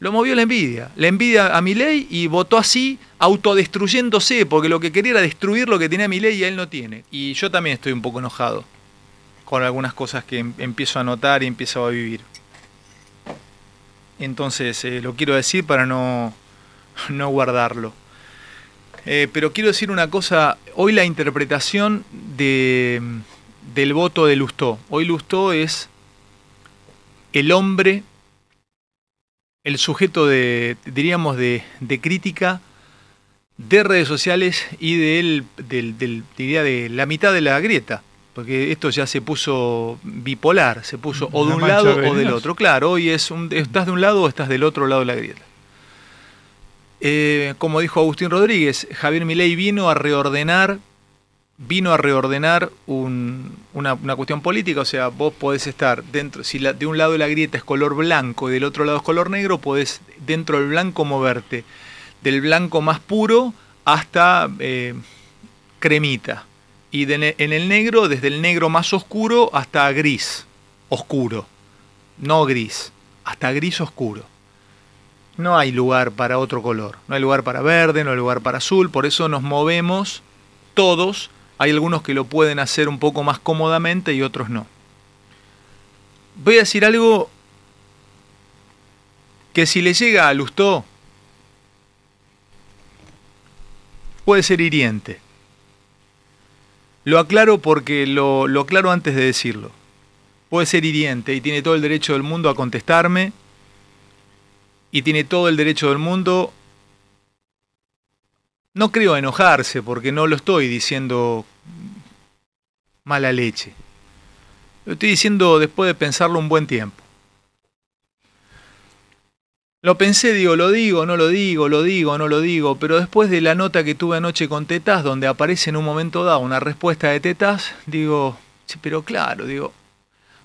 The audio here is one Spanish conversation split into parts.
Lo movió la envidia. La envidia a mi ley y votó así, autodestruyéndose, porque lo que quería era destruir lo que tenía ley y él no tiene. Y yo también estoy un poco enojado con algunas cosas que em-, empiezo a notar y empiezo a vivir. Entonces, eh, lo quiero decir para no, no guardarlo. Eh, pero quiero decir una cosa, hoy la interpretación de, del voto de Lustó. Hoy Lustó es el hombre el sujeto de, diríamos, de, de crítica de redes sociales y del, del, de la mitad de la grieta, porque esto ya se puso bipolar, se puso o de un lado o del otro. Claro, hoy es estás de un lado o estás del otro lado de la grieta. Eh, como dijo Agustín Rodríguez, Javier Milei vino a reordenar vino a reordenar una, cuestión política, o sea, vos podés estar dentro, si de un lado la grieta es color blanco y del otro lado es color negro, podés dentro del blanco moverte, del blanco más puro hasta eh, cremita, y en el negro, desde el negro más oscuro hasta gris, oscuro, no gris, hasta gris oscuro. No hay lugar para otro color, no hay lugar para verde, no hay lugar para azul, por eso nos movemos todos hay algunos que lo pueden hacer un poco más cómodamente y otros no. Voy a decir algo que si le llega a Lustó puede ser hiriente. Lo aclaro porque lo, lo aclaro antes de decirlo. Puede ser hiriente y tiene todo el derecho del mundo a contestarme y tiene todo el derecho del mundo no creo enojarse porque no lo estoy diciendo mala leche. Lo estoy diciendo después de pensarlo un buen tiempo. Lo pensé, digo, lo digo, no lo digo, lo digo, no lo digo, pero después de la nota que tuve anoche con tetas, donde aparece en un momento dado una respuesta de tetas, digo, sí, pero claro, digo,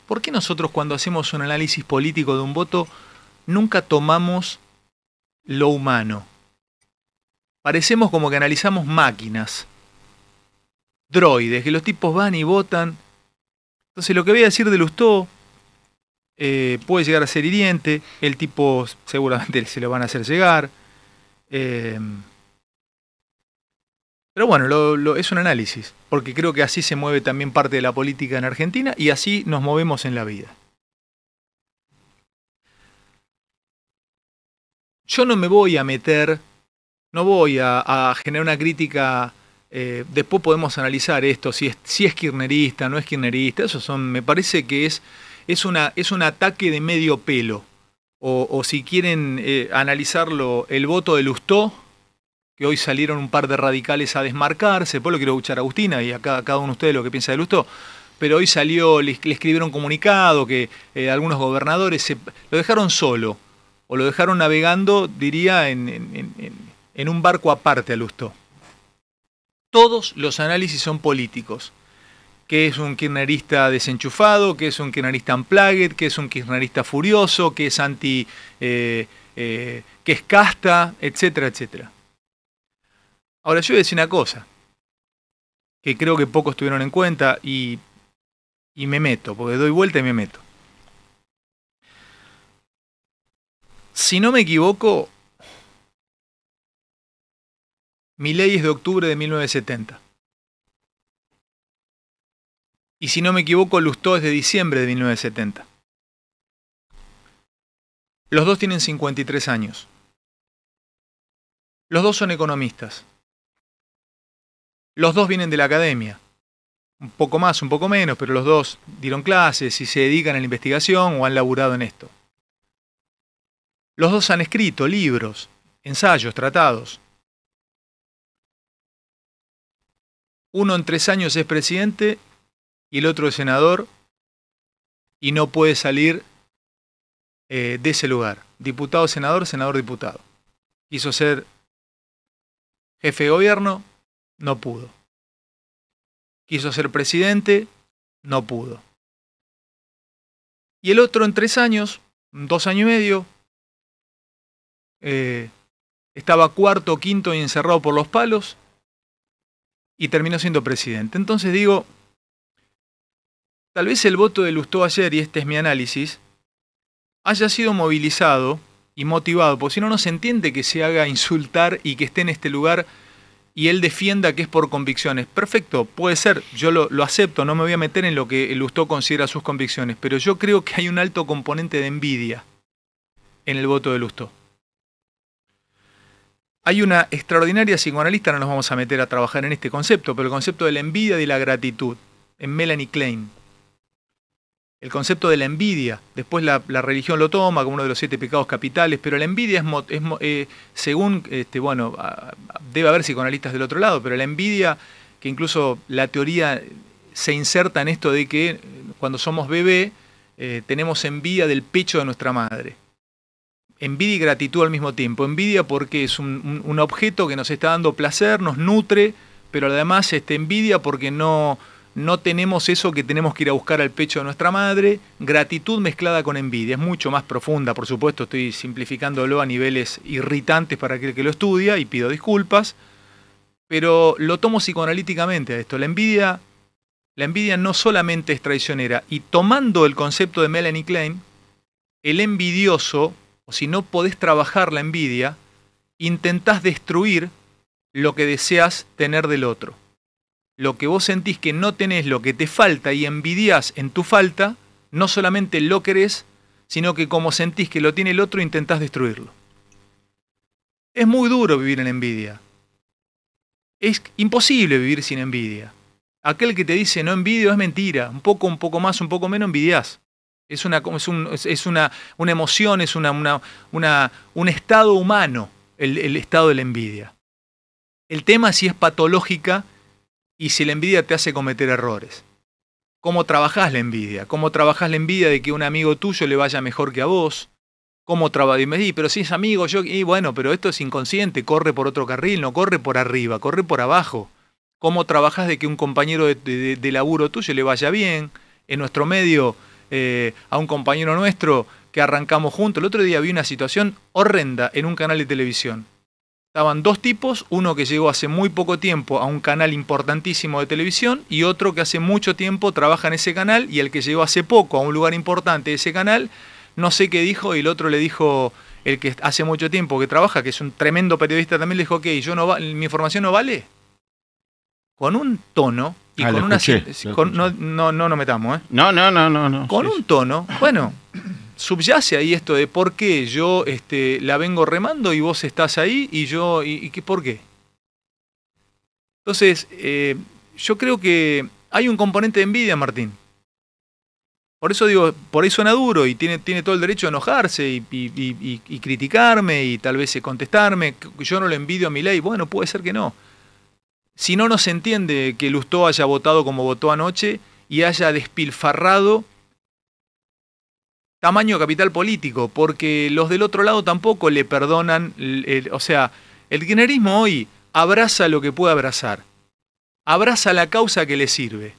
¿por qué nosotros cuando hacemos un análisis político de un voto nunca tomamos lo humano? parecemos como que analizamos máquinas, droides, que los tipos van y votan. Entonces lo que voy a decir de Lustó eh, puede llegar a ser hiriente, el tipo seguramente se lo van a hacer llegar. Eh, pero bueno, lo, es un análisis, porque creo que así se mueve también parte de la política en Argentina y así nos movemos en la vida. Yo no me voy a meter no voy a, generar una crítica. Eh, después podemos analizar esto, si es, si kirnerista, no es kirnerista. Eso son, me parece que es, es, una, es un ataque de medio pelo. O, si quieren eh, analizarlo, el voto de Lustó, que hoy salieron un par de radicales a desmarcarse. Después lo quiero escuchar a Agustina y a cada, uno de ustedes lo que piensa de Lustó pero hoy salió, le, escribieron un comunicado que eh, algunos gobernadores se, lo dejaron solo o lo dejaron navegando, diría, en, en un barco aparte a Todos los análisis son políticos. ¿Qué es un kirchnerista desenchufado? ¿Qué es un kirchnerista unplugged? ¿Qué es un kirchnerista furioso? ¿Qué es anti... Eh, eh, que es casta, etcétera, etcétera. Ahora, yo voy a decir una cosa, que creo que pocos tuvieron en cuenta y, y me meto, porque doy vuelta y me meto. Si no me equivoco, mi ley es de octubre de 1970. Y si no me equivoco, Lustó es de diciembre de 1970. Los dos tienen 53 años. Los dos son economistas. Los dos vienen de la academia. Un poco más, un poco menos, pero los dos dieron clases y se dedican a la investigación o han laburado en esto. Los dos han escrito libros, ensayos, tratados. Uno en tres años es presidente y el otro es senador y no puede salir eh, de ese lugar. Diputado, senador, senador, diputado. Quiso ser jefe de gobierno, no pudo. Quiso ser presidente, no pudo. Y el otro en tres años, dos años y medio, eh, estaba cuarto, quinto y encerrado por los palos, y terminó siendo presidente. Entonces digo, tal vez el voto de Lustó ayer, y este es mi análisis, haya sido movilizado y motivado, porque si no, no se entiende que se haga insultar y que esté en este lugar y él defienda que es por convicciones. Perfecto, puede ser, yo lo, acepto, no me voy a meter en lo que Lustó considera sus convicciones, pero yo creo que hay un alto componente de envidia en el voto de Lustó. Hay una extraordinaria psicoanalista, no nos vamos a meter a trabajar en este concepto, pero el concepto de la envidia y la gratitud, en Melanie Klein. El concepto de la envidia, después la, religión lo toma como uno de los siete pecados capitales, pero la envidia es, es eh, según, este, bueno, debe haber psicoanalistas del otro lado, pero la envidia, que incluso la teoría se inserta en esto de que eh, cuando somos bebé eh, tenemos envidia del pecho de nuestra madre envidia y gratitud al mismo tiempo. Envidia porque es un, objeto que nos está dando placer, nos nutre, pero además este, envidia porque no, no tenemos eso que tenemos que ir a buscar al pecho de nuestra madre. Gratitud mezclada con envidia. Es mucho más profunda, por supuesto, estoy simplificándolo a niveles irritantes para aquel que lo estudia y pido disculpas. Pero lo tomo psicoanalíticamente a esto. La envidia, la envidia no solamente es traicionera. Y tomando el concepto de Melanie Klein, el envidioso o si no podés trabajar la envidia, intentás destruir lo que deseas tener del otro. Lo que vos sentís que no tenés, lo que te falta y envidias en tu falta, no solamente lo querés, sino que como sentís que lo tiene el otro, intentás destruirlo. Es muy duro vivir en envidia. Es imposible vivir sin envidia. Aquel que te dice no envidio es mentira, un poco, un poco más, un poco menos envidias. Es una, es, es una, una emoción, es una, una, un estado humano, el, el, estado de la envidia. El tema si es patológica y si la envidia te hace cometer errores. ¿Cómo trabajás la envidia? ¿Cómo trabajás la envidia de que un amigo tuyo le vaya mejor que a vos? ¿Cómo trabajas? Y me di, pero si es amigo, yo, y bueno, pero esto es inconsciente, corre por otro carril, no corre por arriba, corre por abajo. ¿Cómo trabajas de que un compañero de, de laburo tuyo le vaya bien? En nuestro medio eh, a un compañero nuestro que arrancamos juntos. El otro día vi una situación horrenda en un canal de televisión. Estaban dos tipos, uno que llegó hace muy poco tiempo a un canal importantísimo de televisión y otro que hace mucho tiempo trabaja en ese canal y el que llegó hace poco a un lugar importante de ese canal, no sé qué dijo y el otro le dijo, el que hace mucho tiempo que trabaja, que es un tremendo periodista también, le dijo, ok, yo no mi información no vale. Con un tono y ah, con una no, no, no nos metamos, ¿eh? No, no, no, no, no. Con un tono, bueno, subyace ahí esto de por qué yo este, la vengo remando y vos estás ahí y yo, y, y por qué. Entonces, eh, yo creo que hay un componente de envidia, Martín. Por eso digo, por eso suena duro y tiene, tiene todo el derecho a enojarse y, y, y, y criticarme y tal vez contestarme. Yo no le envidio a mi ley. Bueno, puede ser que no. Si no, nos entiende que Lustó haya votado como votó anoche y haya despilfarrado tamaño capital político, porque los del otro lado tampoco le perdonan, o sea, el kirchnerismo hoy abraza lo que puede abrazar, abraza la causa que le sirve.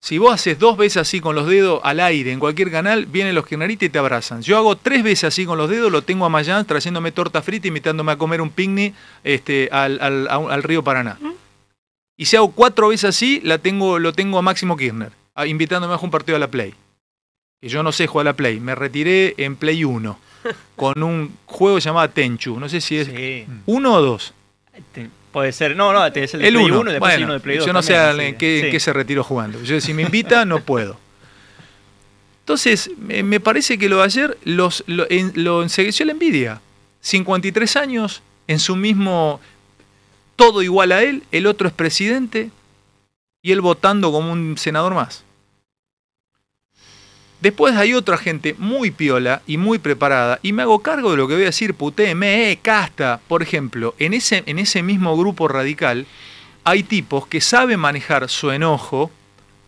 Si vos haces dos veces así con los dedos al aire en cualquier canal, vienen los kirchneristas y te abrazan. Yo hago tres veces así con los dedos, lo tengo a Mayán trayéndome torta frita, y invitándome a comer un picnic este, al, al río Paraná. ¿Mm? Y si hago cuatro veces así, la tengo, lo tengo a Máximo Kirchner, invitándome a un partido a la Play. Que yo no sé jugar a la Play. Me retiré en Play 1 con un juego llamado Tenchu. No sé si es uno o dos. Puede ser, no, no, es el Play 1 después de Play 2. Yo no sé en qué, se retiró jugando. si me invita, no puedo. Entonces, me, parece que lo de ayer los, lo, en, la envidia. 53 años en su mismo todo igual a él, el otro es presidente y él votando como un senador más. Después hay otra gente muy piola y muy preparada, y me hago cargo de lo que voy a decir, putéme, eh, casta. Por ejemplo, en ese, en ese mismo grupo radical hay tipos que saben manejar su enojo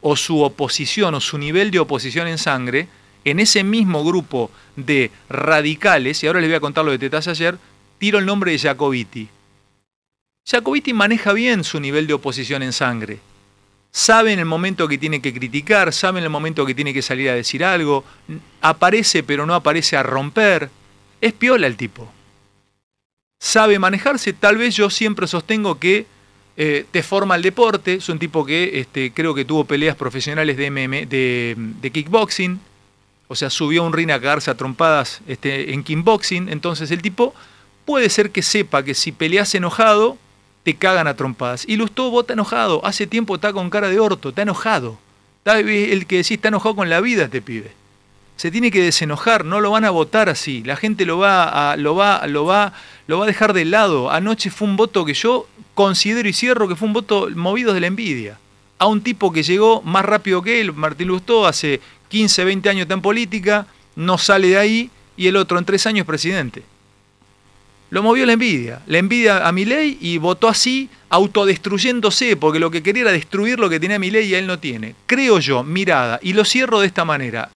o su oposición o su nivel de oposición en sangre en ese mismo grupo de radicales, y ahora les voy a contar lo de Tetaz ayer, tiro el nombre de Jacobiti. Jacobiti maneja bien su nivel de oposición en sangre. Sabe en el momento que tiene que criticar, sabe en el momento que tiene que salir a decir algo, aparece pero no aparece a romper. Es piola el tipo. Sabe manejarse, tal vez yo siempre sostengo que te eh, forma el deporte, es un tipo que este, creo que tuvo peleas profesionales de, kickboxing, o sea, subió un ring a cagarse a trompadas este, en kickboxing, entonces el tipo puede ser que sepa que si peleas enojado, te cagan a trompadas. Y Lustó vota enojado, hace tiempo está con cara de orto, está enojado. Está el que decís está enojado con la vida te pibe. Se tiene que desenojar, no lo van a votar así. La gente lo va a, lo va, lo va, lo va a dejar de lado. Anoche fue un voto que yo considero y cierro que fue un voto movido de la envidia. A un tipo que llegó más rápido que él, Martín Lustó, hace 15, 20 años está en política, no sale de ahí y el otro en tres años presidente. Lo movió la envidia, la envidia a mi ley y votó así, autodestruyéndose, porque lo que quería era destruir lo que tenía ley y él no tiene. Creo yo, mirada, y lo cierro de esta manera.